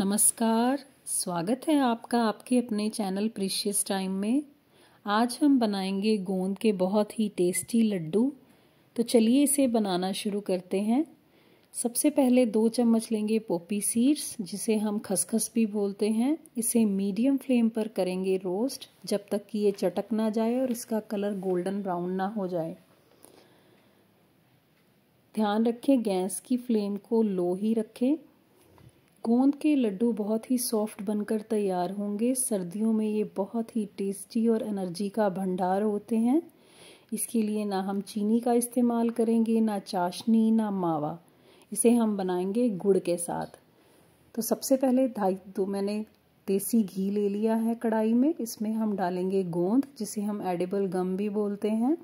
नमस्कार स्वागत है आपका आपके अपने चैनल प्रीशियस टाइम में आज हम बनाएंगे गोंद के बहुत ही टेस्टी लड्डू तो चलिए इसे बनाना शुरू करते हैं सबसे पहले दो चम्मच लेंगे पोपी सीड्स जिसे हम खसखस भी बोलते हैं इसे मीडियम फ्लेम पर करेंगे रोस्ट जब तक कि ये चटक ना जाए और इसका कलर गोल्डन ब्राउन ना हो जाए ध्यान रखें गैस की फ्लेम को लो ही रखें गोंद के लड्डू बहुत ही सॉफ्ट बनकर तैयार होंगे सर्दियों में ये बहुत ही टेस्टी और एनर्जी का भंडार होते हैं इसके लिए ना हम चीनी का इस्तेमाल करेंगे ना चाशनी ना मावा इसे हम बनाएंगे गुड़ के साथ तो सबसे पहले ढाई दो मैंने देसी घी ले लिया है कढ़ाई में इसमें हम डालेंगे गोंद जिसे हम एडिबल गम भी बोलते हैं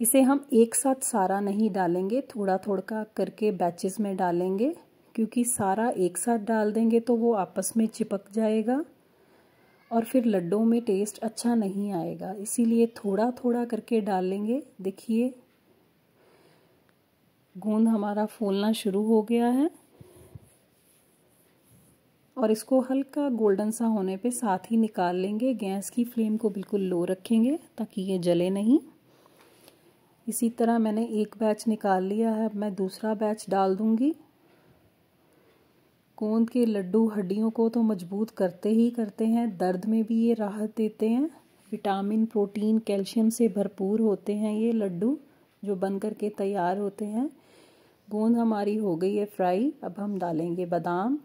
इसे हम एक साथ सारा नहीं डालेंगे थोड़ा थोड़ा करके बैचेस में डालेंगे क्योंकि सारा एक साथ डाल देंगे तो वो आपस में चिपक जाएगा और फिर लड्डों में टेस्ट अच्छा नहीं आएगा इसीलिए थोड़ा थोड़ा करके डालेंगे देखिए गोंद हमारा फूलना शुरू हो गया है और इसको हल्का गोल्डन सा होने पे साथ ही निकाल लेंगे गैस की फ्लेम को बिल्कुल लो रखेंगे ताकि ये जले नहीं इसी तरह मैंने एक बैच निकाल लिया है अब मैं दूसरा बैच डाल दूंगी गोंद के लड्डू हड्डियों को तो मजबूत करते ही करते हैं दर्द में भी ये राहत देते हैं विटामिन प्रोटीन कैल्शियम से भरपूर होते हैं ये लड्डू जो बन कर के तैयार होते हैं गोंद हमारी हो गई है फ्राई अब हम डालेंगे बादाम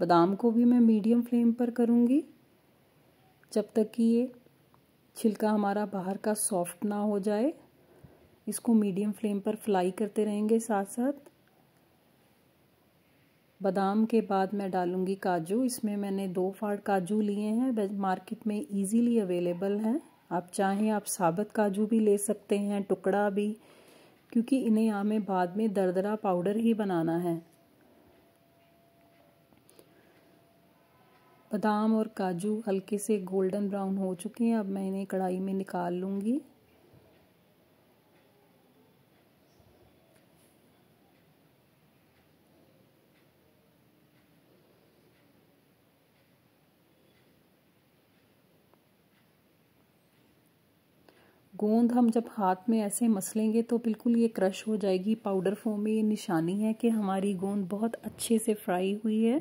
बादाम को भी मैं मीडियम फ्लेम पर करूँगी जब तक कि ये छिलका हमारा बाहर का सॉफ्ट ना हो जाए इसको मीडियम फ्लेम पर फ्लाई करते रहेंगे साथ साथ बादाम के बाद मैं डालूँगी काजू इसमें मैंने दो फाड़ काजू लिए हैं मार्केट में इजीली अवेलेबल हैं आप चाहें आप साबत काजू भी ले सकते हैं टुकड़ा भी क्योंकि इन्हें हमें बाद में दरदरा पाउडर ही बनाना है बादाम और काजू हल्के से गोल्डन ब्राउन हो चुके हैं अब मैं इन्हें कढ़ाई में निकाल लूँगी गोंद हम जब हाथ में ऐसे मसलेंगे तो बिल्कुल ये क्रश हो जाएगी पाउडर फॉर्म में ये निशानी है कि हमारी गोंद बहुत अच्छे से फ्राई हुई है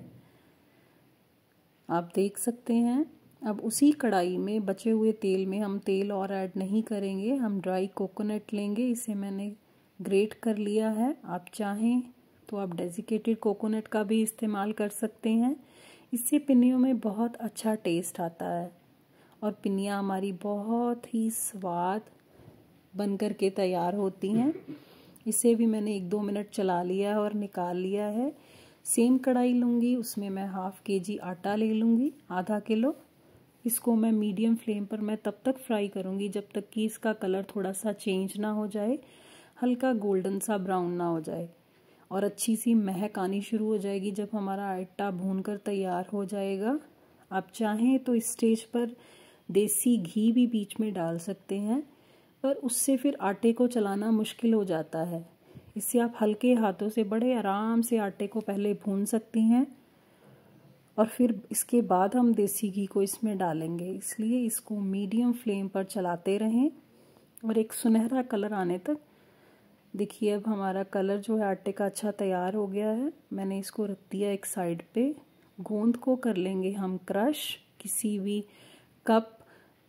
आप देख सकते हैं अब उसी कढ़ाई में बचे हुए तेल में हम तेल और ऐड नहीं करेंगे हम ड्राई कोकोनट लेंगे इसे मैंने ग्रेट कर लिया है आप चाहें तो आप डेजिकेटेड कोकोनट का भी इस्तेमाल कर सकते हैं इससे पिन्नियों में बहुत अच्छा टेस्ट आता है और पिनियाँ हमारी बहुत ही स्वाद बन कर के तैयार होती हैं इसे भी मैंने एक दो मिनट चला लिया है और निकाल लिया है सेम कढ़ाई लूँगी उसमें मैं हाफ़ के जी आटा ले लूँगी आधा किलो इसको मैं मीडियम फ्लेम पर मैं तब तक फ्राई करूँगी जब तक कि इसका कलर थोड़ा सा चेंज ना हो जाए हल्का गोल्डन सा ब्राउन ना हो जाए और अच्छी सी महक आनी शुरू हो जाएगी जब हमारा आटा भून कर तैयार हो जाएगा आप चाहें तो इस स्टेज पर देसी घी भी बीच में डाल सकते हैं पर उससे फिर आटे को चलाना मुश्किल हो जाता है इससे आप हल्के हाथों से बड़े आराम से आटे को पहले भून सकते हैं और फिर इसके बाद हम देसी घी को इसमें डालेंगे इसलिए इसको मीडियम फ्लेम पर चलाते रहें और एक सुनहरा कलर आने तक देखिए अब हमारा कलर जो है आटे का अच्छा तैयार हो गया है मैंने इसको रख दिया एक साइड पे गोंद को कर लेंगे हम क्रश किसी भी कप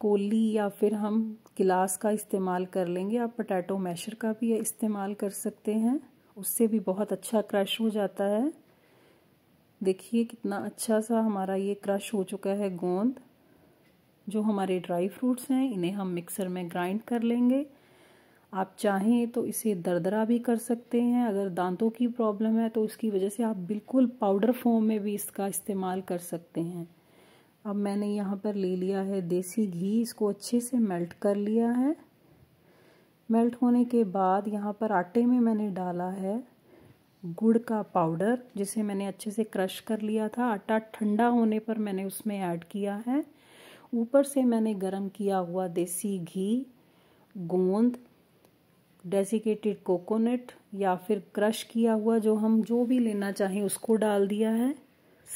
कोली या फिर हम गिलास का इस्तेमाल कर लेंगे आप पटैटो मैशर का भी इस्तेमाल कर सकते हैं उससे भी बहुत अच्छा क्रश हो जाता है देखिए कितना अच्छा सा हमारा ये क्रश हो चुका है गोंद जो हमारे ड्राई फ्रूट्स हैं इन्हें हम मिक्सर में ग्राइंड कर लेंगे आप चाहें तो इसे दरदरा भी कर सकते हैं अगर दांतों की प्रॉब्लम है तो उसकी वजह से आप बिल्कुल पाउडर फॉर्म में भी इसका इस्तेमाल कर सकते हैं अब मैंने यहाँ पर ले लिया है देसी घी इसको अच्छे से मेल्ट कर लिया है मेल्ट होने के बाद यहाँ पर आटे में मैंने डाला है गुड़ का पाउडर जिसे मैंने अच्छे से क्रश कर लिया था आटा ठंडा होने पर मैंने उसमें ऐड किया है ऊपर से मैंने गरम किया हुआ देसी घी गोंद डेसिकेटेड कोकोनट या फिर क्रश किया हुआ जो हम जो भी लेना चाहें उसको डाल दिया है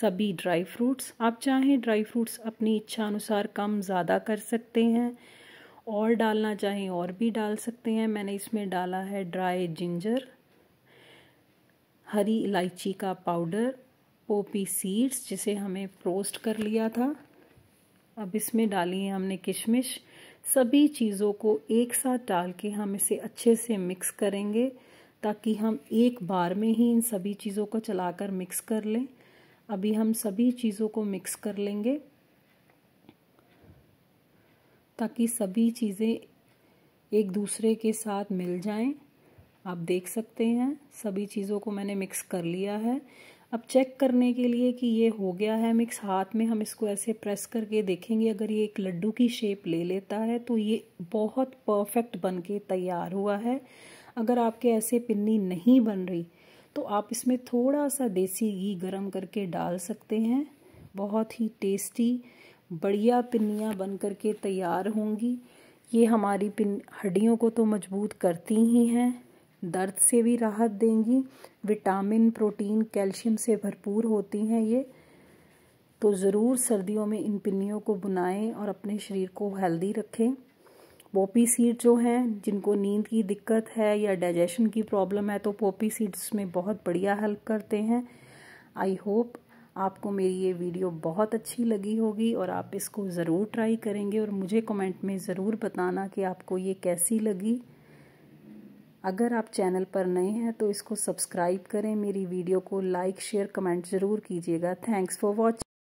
सभी ड्राई फ्रूट्स आप चाहें ड्राई फ्रूट्स अपनी इच्छा अनुसार कम ज़्यादा कर सकते हैं और डालना चाहें और भी डाल सकते हैं मैंने इसमें डाला है ड्राई जिंजर हरी इलायची का पाउडर पोपी सीड्स जिसे हमें रोस्ट कर लिया था अब इसमें डाली है हमने किशमिश सभी चीज़ों को एक साथ डाल के हम इसे अच्छे से मिक्स करेंगे ताकि हम एक बार में ही इन सभी चीज़ों को चलाकर मिक्स कर लें अभी हम सभी चीज़ों को मिक्स कर लेंगे ताकि सभी चीज़ें एक दूसरे के साथ मिल जाएं आप देख सकते हैं सभी चीज़ों को मैंने मिक्स कर लिया है अब चेक करने के लिए कि ये हो गया है मिक्स हाथ में हम इसको ऐसे प्रेस करके देखेंगे अगर ये एक लड्डू की शेप ले लेता है तो ये बहुत परफेक्ट बन के तैयार हुआ है अगर आपके ऐसे पिन्नी नहीं बन रही तो आप इसमें थोड़ा सा देसी घी गरम करके डाल सकते हैं बहुत ही टेस्टी बढ़िया पिन्नियाँ बन करके तैयार होंगी ये हमारी पिन हड्डियों को तो मजबूत करती ही हैं दर्द से भी राहत देंगी विटामिन प्रोटीन कैल्शियम से भरपूर होती हैं ये तो ज़रूर सर्दियों में इन पिन्नियों को बुनाएं और अपने शरीर को हेल्दी रखें पोपी सीड जो हैं जिनको नींद की दिक्कत है या डाइजेशन की प्रॉब्लम है तो पोपी सीड्स में बहुत बढ़िया हेल्प करते हैं आई होप आपको मेरी ये वीडियो बहुत अच्छी लगी होगी और आप इसको ज़रूर ट्राई करेंगे और मुझे कमेंट में ज़रूर बताना कि आपको ये कैसी लगी अगर आप चैनल पर नए हैं तो इसको सब्सक्राइब करें मेरी वीडियो को लाइक शेयर कमेंट ज़रूर कीजिएगा थैंक्स फॉर वॉचिंग